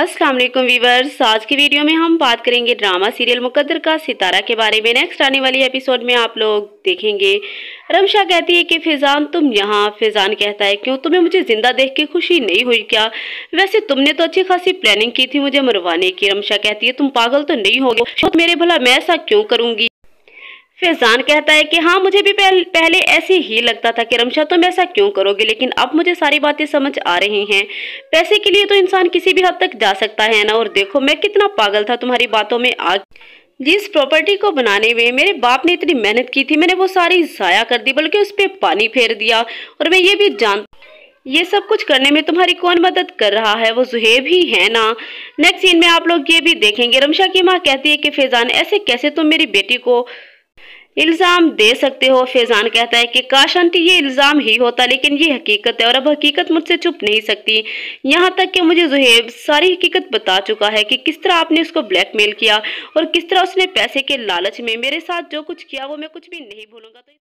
Aslam viewers आज की video में हम बात करेंगे ड्रामा सीरियल मुकद्दर का सितारा के बारे में नेक्स्ट आने वाली एपिसोड में आप लोग देखेंगे रमशा कहती है कि फिजान तुम यहाँ फिजान कहता है क्यों तुम्हें मुझे ज़िंदा देख के खुशी नहीं हुई क्या वैसे तुमने तो अच्छी खासी प्लानिंग की थी मुझे मरवाने की रमशा कहती है तुम पागल तो नहीं गए मेरे भला मैं ऐसा क्यों करूँगी फैजान कहता है कि हाँ मुझे भी पहले, पहले ऐसे ही लगता था कि रमशा तुम ऐसा क्यों करोगे लेकिन अब मुझे सारी बातें समझ आ रही हैं पैसे के लिए तो इंसान किसी भी हद तक जा सकता है ना और देखो मैं कितना पागल था तुम्हारी बातों में आ जिस प्रॉपर्टी को बनाने में मेरे बाप ने इतनी मेहनत की थी मैंने वो सारी ज़ाया कर दी बल्कि उस पर पानी फेर दिया और मैं ये भी जान ये सब कुछ करने में तुम्हारी कौन मदद कर रहा है वो जुहेब ही है ना नेक्स्ट सीन में आप लोग ये भी देखेंगे रमशा की माँ कहती है कि फैजान ऐसे कैसे तुम मेरी बेटी को इल्ज़ाम दे सकते हो फैज़ान कहता है कि काश आंटी ये इल्ज़ाम ही होता लेकिन ये हकीकत है और अब हकीकत मुझसे छुप नहीं सकती यहाँ तक कि मुझे जुहेब सारी हकीकत बता चुका है कि किस तरह आपने उसको ब्लैकमेल किया और किस तरह उसने पैसे के लालच में मेरे साथ जो कुछ किया वो मैं कुछ भी नहीं भूलूंगा तो